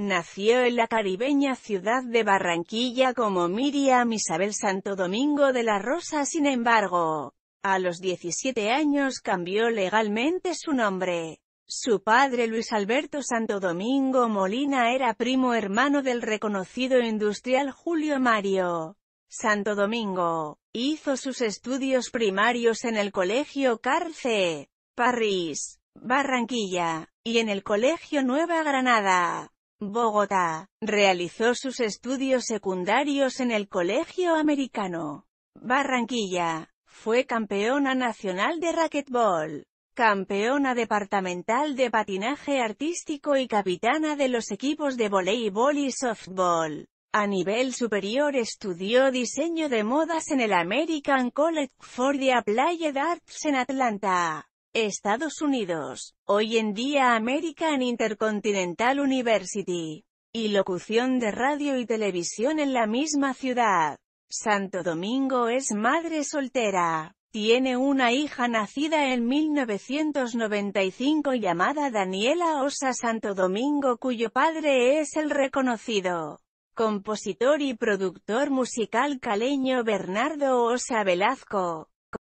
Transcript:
Nació en la caribeña ciudad de Barranquilla como Miriam Isabel Santo Domingo de la Rosa sin embargo, a los 17 años cambió legalmente su nombre. Su padre Luis Alberto Santo Domingo Molina era primo hermano del reconocido industrial Julio Mario. Santo Domingo, hizo sus estudios primarios en el Colegio Carce, París, Barranquilla, y en el Colegio Nueva Granada. Bogotá. Realizó sus estudios secundarios en el Colegio Americano. Barranquilla. Fue campeona nacional de racquetball, campeona departamental de patinaje artístico y capitana de los equipos de voleibol y softball. A nivel superior estudió diseño de modas en el American College for the Applied Arts en Atlanta. Estados Unidos, hoy en día American Intercontinental University, y locución de radio y televisión en la misma ciudad. Santo Domingo es madre soltera. Tiene una hija nacida en 1995 llamada Daniela Osa Santo Domingo cuyo padre es el reconocido compositor y productor musical caleño Bernardo Osa Velazco.